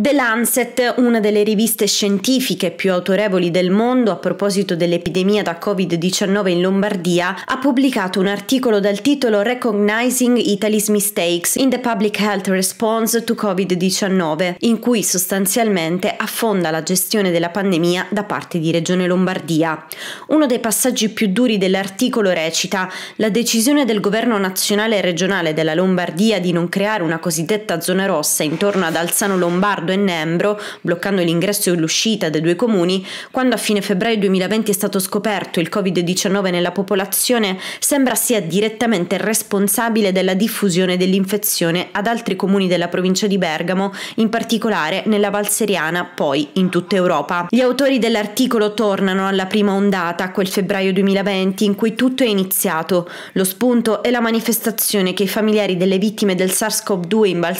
The Lancet, una delle riviste scientifiche più autorevoli del mondo a proposito dell'epidemia da Covid-19 in Lombardia, ha pubblicato un articolo dal titolo Recognizing Italy's Mistakes in the Public Health Response to Covid-19, in cui sostanzialmente affonda la gestione della pandemia da parte di Regione Lombardia. Uno dei passaggi più duri dell'articolo recita la decisione del governo nazionale e regionale della Lombardia di non creare una cosiddetta zona rossa intorno ad Alzano Lombardo Leonardo e Nembro, bloccando l'ingresso e l'uscita dei due comuni, quando a fine febbraio 2020 è stato scoperto il Covid-19 nella popolazione, sembra sia direttamente responsabile della diffusione dell'infezione ad altri comuni della provincia di Bergamo, in particolare nella Val Seriana, poi in tutta Europa. Gli autori dell'articolo tornano alla prima ondata, quel febbraio 2020, in cui tutto è iniziato. Lo spunto è la manifestazione che i familiari delle vittime del SARS-CoV-2 in Val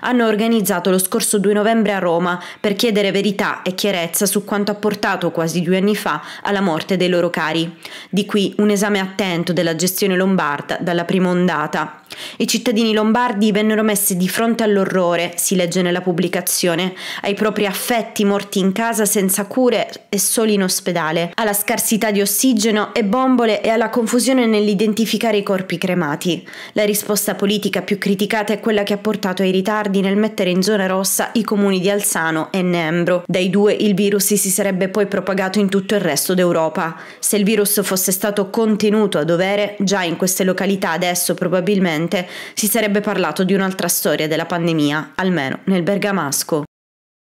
hanno organizzato lo scorso 2 novembre a Roma per chiedere verità e chiarezza su quanto ha portato quasi due anni fa alla morte dei loro cari. Di qui un esame attento della gestione lombarda dalla prima ondata. I cittadini lombardi vennero messi di fronte all'orrore, si legge nella pubblicazione, ai propri affetti morti in casa senza cure e soli in ospedale, alla scarsità di ossigeno e bombole e alla confusione nell'identificare i corpi cremati. La risposta politica più criticata è quella che ha portato ai ritardi nel mettere in zona rossa i comuni di Alzano e Nembro. Dai due il virus si sarebbe poi propagato in tutto il resto d'Europa. Se il virus fosse stato contenuto a dovere, già in queste località adesso probabilmente si sarebbe parlato di un'altra storia della pandemia, almeno nel bergamasco.